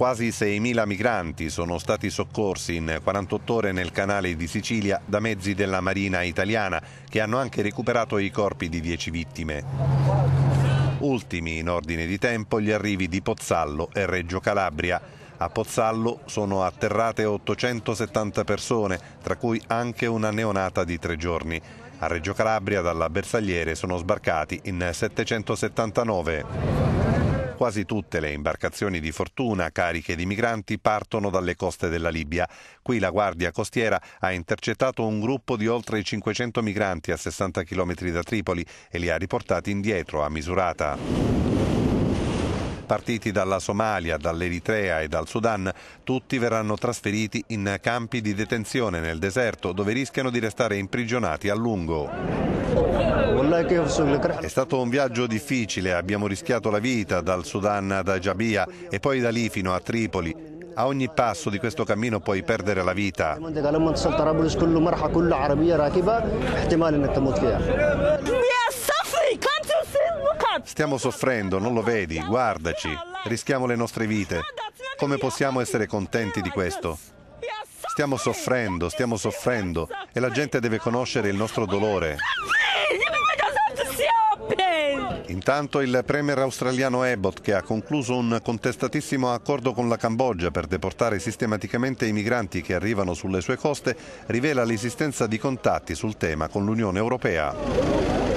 Quasi 6.000 migranti sono stati soccorsi in 48 ore nel canale di Sicilia da mezzi della Marina italiana, che hanno anche recuperato i corpi di 10 vittime. Ultimi in ordine di tempo gli arrivi di Pozzallo e Reggio Calabria. A Pozzallo sono atterrate 870 persone, tra cui anche una neonata di tre giorni. A Reggio Calabria dalla Bersagliere sono sbarcati in 779. Quasi tutte le imbarcazioni di fortuna cariche di migranti partono dalle coste della Libia. Qui la Guardia Costiera ha intercettato un gruppo di oltre 500 migranti a 60 km da Tripoli e li ha riportati indietro a Misurata partiti dalla Somalia, dall'Eritrea e dal Sudan, tutti verranno trasferiti in campi di detenzione nel deserto dove rischiano di restare imprigionati a lungo. È stato un viaggio difficile, abbiamo rischiato la vita dal Sudan ad Ajabia e poi da lì fino a Tripoli. A ogni passo di questo cammino puoi perdere la vita. Stiamo soffrendo, non lo vedi, guardaci, rischiamo le nostre vite. Come possiamo essere contenti di questo? Stiamo soffrendo, stiamo soffrendo e la gente deve conoscere il nostro dolore. Intanto il premier australiano Abbott, che ha concluso un contestatissimo accordo con la Cambogia per deportare sistematicamente i migranti che arrivano sulle sue coste, rivela l'esistenza di contatti sul tema con l'Unione Europea.